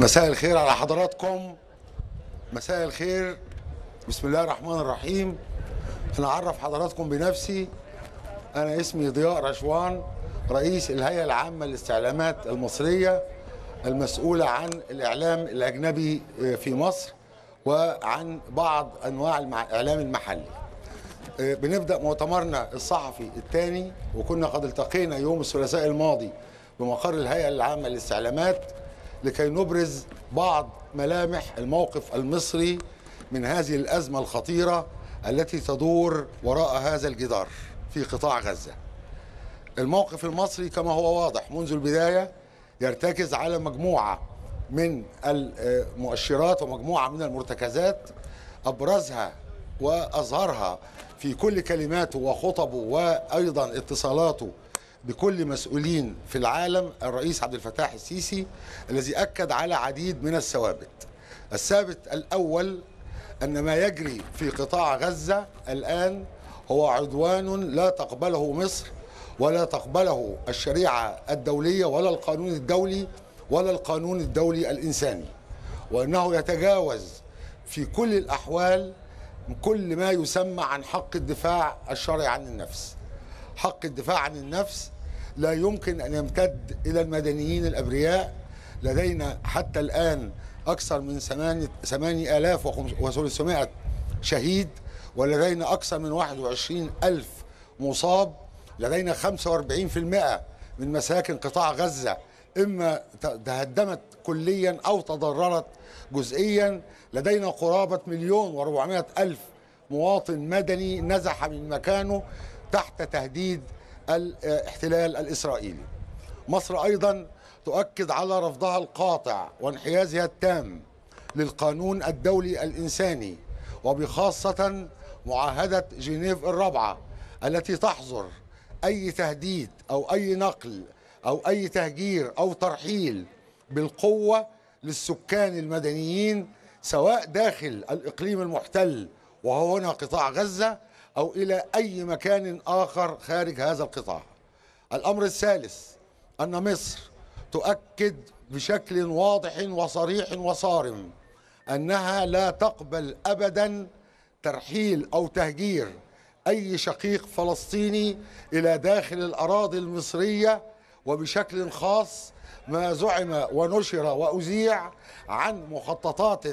مساء الخير على حضراتكم مساء الخير بسم الله الرحمن الرحيم انا اعرف حضراتكم بنفسي انا اسمي ضياء رشوان رئيس الهيئه العامه للاستعلامات المصريه المسؤوله عن الاعلام الاجنبي آه، في مصر وعن بعض انواع الاعلام المحلي آه، بنبدا مؤتمرنا الصحفي الثاني وكنا قد التقينا يوم الثلاثاء الماضي بمقر الهيئه العامه للاستعلامات لكي نبرز بعض ملامح الموقف المصري من هذه الازمه الخطيره التي تدور وراء هذا الجدار في قطاع غزه. الموقف المصري كما هو واضح منذ البدايه يرتكز على مجموعه من المؤشرات ومجموعه من المرتكزات ابرزها واظهرها في كل كلماته وخطبه وايضا اتصالاته بكل مسؤولين في العالم الرئيس عبد الفتاح السيسي الذي أكد على عديد من الثوابت الثابت الأول أن ما يجري في قطاع غزة الآن هو عدوان لا تقبله مصر ولا تقبله الشريعة الدولية ولا القانون الدولي ولا القانون الدولي الإنساني وأنه يتجاوز في كل الأحوال كل ما يسمى عن حق الدفاع الشرعي عن النفس حق الدفاع عن النفس لا يمكن أن يمتد إلى المدنيين الأبرياء لدينا حتى الآن أكثر من 8300 شهيد ولدينا أكثر من 21000 ألف مصاب لدينا 45% من مساكن قطاع غزة إما تهدمت كليا أو تضررت جزئيا لدينا قرابة مليون واربعمائة ألف مواطن مدني نزح من مكانه تحت تهديد الاحتلال الإسرائيلي مصر أيضا تؤكد على رفضها القاطع وانحيازها التام للقانون الدولي الإنساني وبخاصة معاهدة جنيف الرابعة التي تحظر أي تهديد أو أي نقل أو أي تهجير أو ترحيل بالقوة للسكان المدنيين سواء داخل الإقليم المحتل وهو هنا قطاع غزة أو إلى أي مكان آخر خارج هذا القطاع الأمر الثالث أن مصر تؤكد بشكل واضح وصريح وصارم أنها لا تقبل أبدا ترحيل أو تهجير أي شقيق فلسطيني إلى داخل الأراضي المصرية وبشكل خاص ما زعم ونشر وأذيع عن مخططات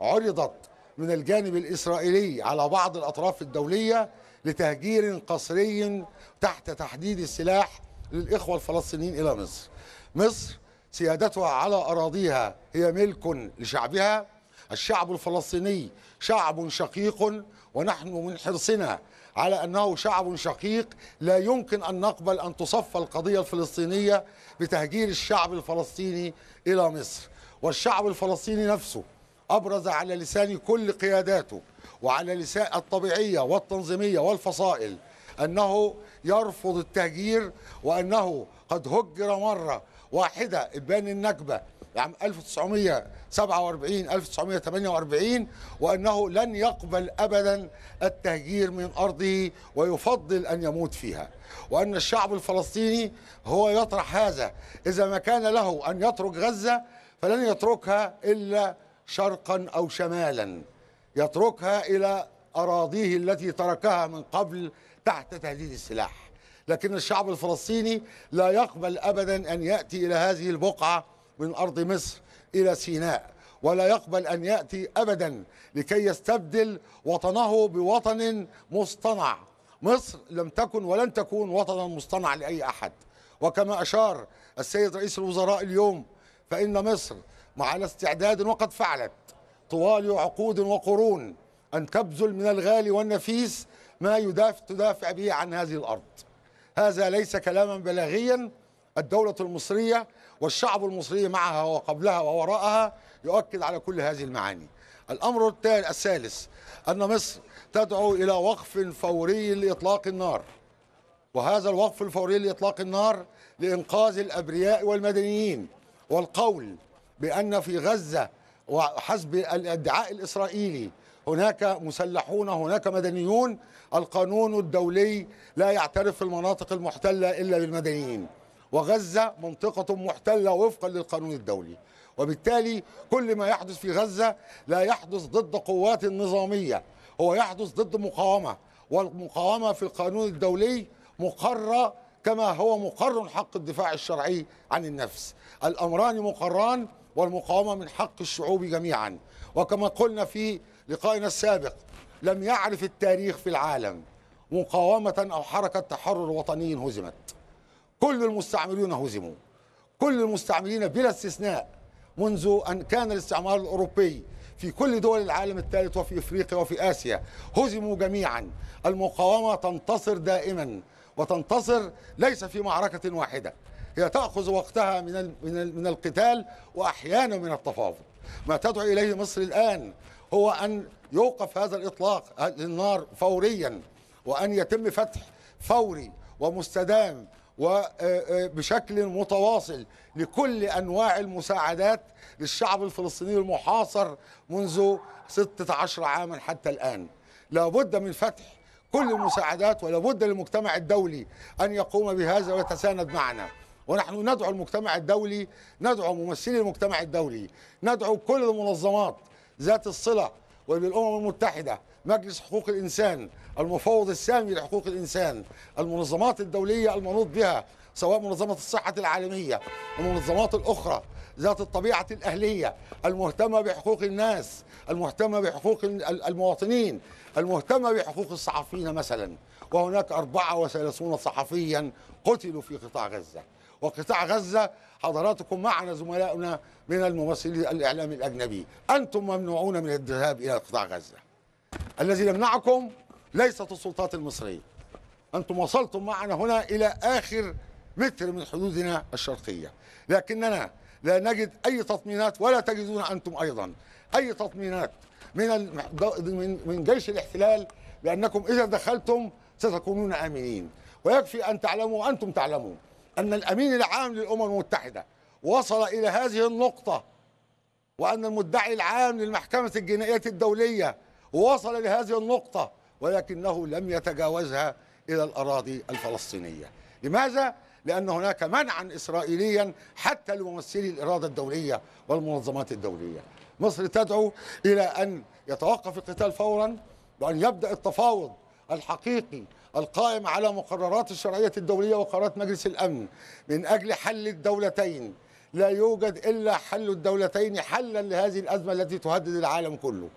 عرضت من الجانب الإسرائيلي على بعض الأطراف الدولية لتهجير قسري تحت تحديد السلاح للإخوة الفلسطينيين إلى مصر مصر سيادتها على أراضيها هي ملك لشعبها الشعب الفلسطيني شعب شقيق ونحن من حرصنا على أنه شعب شقيق لا يمكن أن نقبل أن تصفى القضية الفلسطينية بتهجير الشعب الفلسطيني إلى مصر والشعب الفلسطيني نفسه أبرز على لسان كل قياداته وعلى لسان الطبيعية والتنظيمية والفصائل أنه يرفض التهجير وأنه قد هجر مرة واحدة إبان النكبة عام 1947 1948 وأنه لن يقبل أبدا التهجير من أرضه ويفضل أن يموت فيها وأن الشعب الفلسطيني هو يطرح هذا إذا ما كان له أن يترك غزة فلن يتركها إلا شرقا أو شمالا يتركها إلى أراضيه التي تركها من قبل تحت تهديد السلاح لكن الشعب الفلسطيني لا يقبل أبدا أن يأتي إلى هذه البقعة من أرض مصر إلى سيناء ولا يقبل أن يأتي أبدا لكي يستبدل وطنه بوطن مصطنع مصر لم تكن ولن تكون وطنا مصطنع لأي أحد وكما أشار السيد رئيس الوزراء اليوم فإن مصر وعلى استعداد وقد فعلت طوال عقود وقرون أن تبذل من الغالي والنفيس ما يدافع تدافع به عن هذه الأرض هذا ليس كلاما بلاغيا الدولة المصرية والشعب المصري معها وقبلها ووراءها يؤكد على كل هذه المعاني الأمر الثالث أن مصر تدعو إلى وقف فوري لإطلاق النار وهذا الوقف الفوري لإطلاق النار لإنقاذ الأبرياء والمدنيين والقول بأن في غزة وحسب الادعاء الإسرائيلي هناك مسلحون هناك مدنيون القانون الدولي لا يعترف في المناطق المحتلة إلا بالمدنيين وغزة منطقة محتلة وفقا للقانون الدولي وبالتالي كل ما يحدث في غزة لا يحدث ضد قوات نظامية هو يحدث ضد مقاومة والمقاومة في القانون الدولي مقرة كما هو مقر حق الدفاع الشرعي عن النفس الأمران مقران والمقاومة من حق الشعوب جميعا وكما قلنا في لقائنا السابق لم يعرف التاريخ في العالم مقاومة أو حركة تحرر وطني هزمت كل المستعمرين هزموا كل المستعمرين بلا استثناء منذ أن كان الاستعمار الأوروبي في كل دول العالم الثالث وفي افريقيا وفي اسيا هزموا جميعا المقاومه تنتصر دائما وتنتصر ليس في معركه واحده هي تأخذ وقتها من من من القتال وأحيانا من التفاوض ما تدعو إليه مصر الآن هو أن يوقف هذا الإطلاق للنار فوريا وأن يتم فتح فوري ومستدام وبشكل آه، آه، متواصل لكل أنواع المساعدات للشعب الفلسطيني المحاصر منذ 16 عاما حتى الآن لابد من فتح كل المساعدات ولابد للمجتمع الدولي أن يقوم بهذا ويتساند معنا ونحن ندعو المجتمع الدولي ندعو ممثلي المجتمع الدولي ندعو كل المنظمات ذات الصلة وبالأمم المتحدة مجلس حقوق الإنسان المفوض السامي لحقوق الإنسان المنظمات الدولية المنوط بها سواء منظمة الصحة العالمية والمنظمات الأخرى ذات الطبيعة الأهلية المهتمة بحقوق الناس المهتمة بحقوق المواطنين المهتمة بحقوق الصحفيين مثلا وهناك 34 صحفيا قتلوا في قطاع غزة وقطاع غزة حضراتكم معنا زملاؤنا من الممثلين الإعلامي الأجنبي أنتم ممنوعون من الذهاب إلى قطاع غزة الذي يمنعكم ليست السلطات المصرية أنتم وصلتم معنا هنا إلى آخر متر من حدودنا الشرقية لكننا لا نجد أي تطمينات ولا تجدون أنتم أيضا أي تطمينات من من جيش الاحتلال بأنكم إذا دخلتم ستكونون آمنين ويكفي أن تعلموا وأنتم تعلمون أن الأمين العام للأمم المتحدة وصل إلى هذه النقطة وأن المدعي العام للمحكمة الجنائية الدولية ووصل لهذه النقطة ولكنه لم يتجاوزها إلى الأراضي الفلسطينية لماذا؟ لأن هناك منعا إسرائيليا حتى لممثلي الإرادة الدولية والمنظمات الدولية مصر تدعو إلى أن يتوقف القتال فورا وأن يبدأ التفاوض الحقيقي القائم على مقررات الشرعية الدولية وقرارات مجلس الأمن من أجل حل الدولتين لا يوجد إلا حل الدولتين حلا لهذه الأزمة التي تهدد العالم كله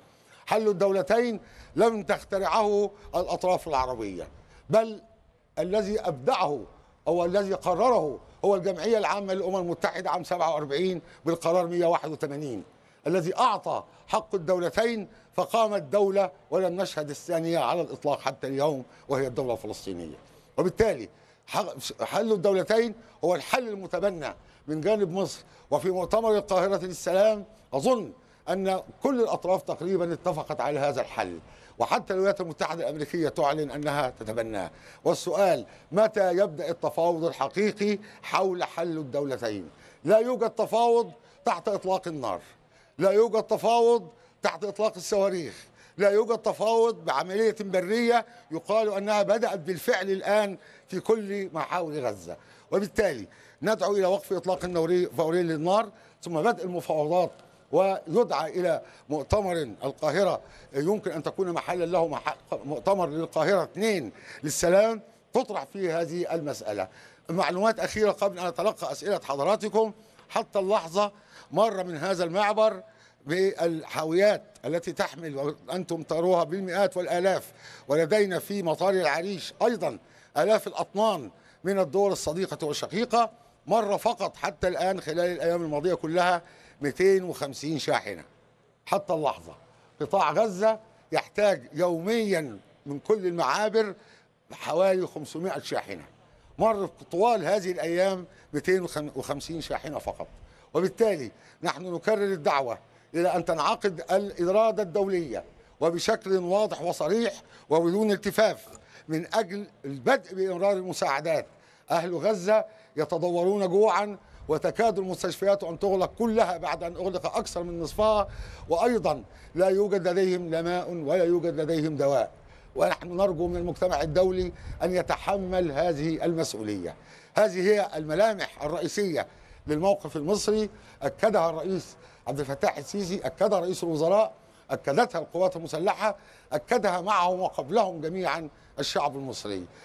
حل الدولتين لم تخترعه الأطراف العربية بل الذي أبدعه أو الذي قرره هو الجمعية العامة للأمم المتحدة عام 47 بالقرار 181 الذي أعطى حق الدولتين فقامت دولة ولم نشهد الثانية على الإطلاق حتى اليوم وهي الدولة الفلسطينية وبالتالي حل الدولتين هو الحل المتبنى من جانب مصر وفي مؤتمر القاهرة للسلام أظن أن كل الأطراف تقريبا اتفقت على هذا الحل وحتى الولايات المتحدة الأمريكية تعلن أنها تتبناه والسؤال متى يبدأ التفاوض الحقيقي حول حل الدولتين لا يوجد تفاوض تحت إطلاق النار لا يوجد تفاوض تحت إطلاق الصواريخ لا يوجد تفاوض بعملية برية يقال أنها بدأت بالفعل الآن في كل محاور غزة وبالتالي ندعو إلى وقف إطلاق النوري فوري للنار ثم بدء المفاوضات ويدعى إلى مؤتمر القاهرة يمكن أن تكون محلا له مؤتمر للقاهرة اثنين للسلام تطرح فيه هذه المسألة معلومات أخيرة قبل أن أتلقى أسئلة حضراتكم حتى اللحظة مر من هذا المعبر بالحاويات التي تحمل وانتم تروها بالمئات والآلاف ولدينا في مطار العريش أيضا آلاف الأطنان من الدول الصديقة والشقيقة مرة فقط حتى الآن خلال الأيام الماضية كلها 250 شاحنه حتى اللحظه قطاع غزه يحتاج يوميا من كل المعابر حوالي 500 شاحنه مر طوال هذه الايام 250 شاحنه فقط وبالتالي نحن نكرر الدعوه الى ان تنعقد الاراده الدوليه وبشكل واضح وصريح وبدون التفاف من اجل البدء بامرار المساعدات اهل غزه يتضورون جوعا وتكاد المستشفيات أن تغلق كلها بعد أن أغلق أكثر من نصفها وأيضا لا يوجد لديهم لا ماء ولا يوجد لديهم دواء ونحن نرجو من المجتمع الدولي أن يتحمل هذه المسؤولية هذه هي الملامح الرئيسية للموقف المصري أكدها الرئيس عبد الفتاح السيسي أكدها رئيس الوزراء أكدتها القوات المسلحة أكدها معهم وقبلهم جميعا الشعب المصري